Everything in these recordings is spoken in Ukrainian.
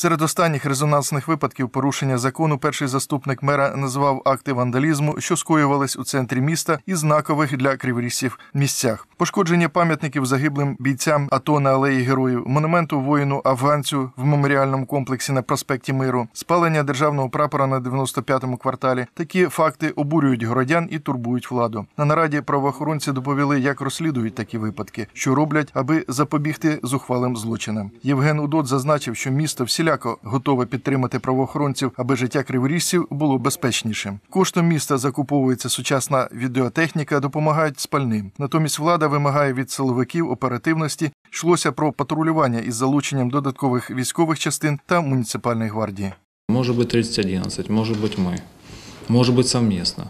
Серед останніх резонансних випадків порушення закону перший заступник мера назвав акти вандалізму, що скоювались у центрі міста і знакових для криворісів місцях. Пошкодження пам'ятників загиблим бійцям АТО на алеї героїв, монументу воїну афганцю в меморіальному комплексі на проспекті Миру, спалення державного прапора на 95-му кварталі. Такі факти обурюють городян і турбують владу. На нараді правоохоронці доповіли, як розслідують такі випадки, що роблять, аби запобігти зухвалим злочинам. Євген Удот зазначив, що місто всіля всіляко готова підтримати правоохоронців, аби життя криворіжців було безпечнішим. Коштом міста закуповується сучасна відеотехніка, допомагають спальним. Натомість влада вимагає від силовиків оперативності. Йшлося про патрулювання із залученням додаткових військових частин та муніципальної гвардії. Може бути 3011, може бути ми, може бути совмісно.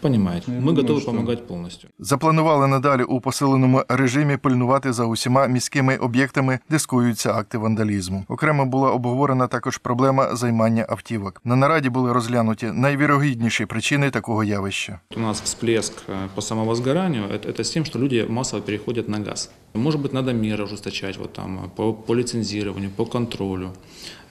Понімають, ну, ми готові допомагати повністю. Запланували надалі у посиленому режимі пильнувати за усіма міськими об'єктами, де скуються акти вандалізму. Окремо була обговорена також проблема займання автівок. На нараді були розглянуті найвірогідніші причини такого явища. У нас всплеск е, по самовозгоранню – це з тим, що люди масово переходять на газ. Может быть, надо меры ужесточать вот там, по, по лицензированию, по контролю,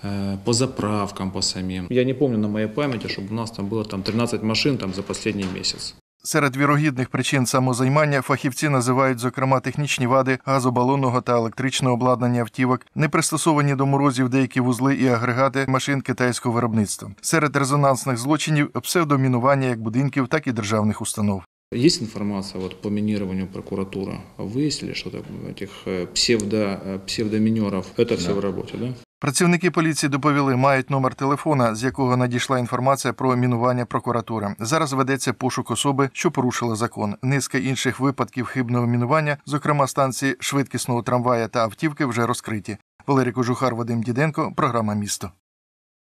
э, по заправкам, по самим. Я не помню на моей памяти, чтобы у нас там было там, 13 машин там, за последний месяц. Серед вірогідних причин самозаймання фахівці називають, зокрема, технічні вади газобалонного та електричного обладнання автівок, не пристосовані до морозів деякі вузли і агрегати машин китайського виробництва. Серед резонансних злочинів псевдомінування як будинків, так і державних установ. Есть информация вот, по минированию прокуратуры? Выяснили что-то этих э, псевдо, э, псевдоминеров? Это все да. в работе, да? Працівники поліції доповіли, мають номер телефона, з якого надійшла інформація про мінування прокуратури. Зараз ведеться пошук особи, що порушила закон. Низка інших випадків хибного мінування, зокрема станції швидкісного трамвая та автівки, вже розкриті. Валерій Кожухар, Вадим Діденко, програма місто.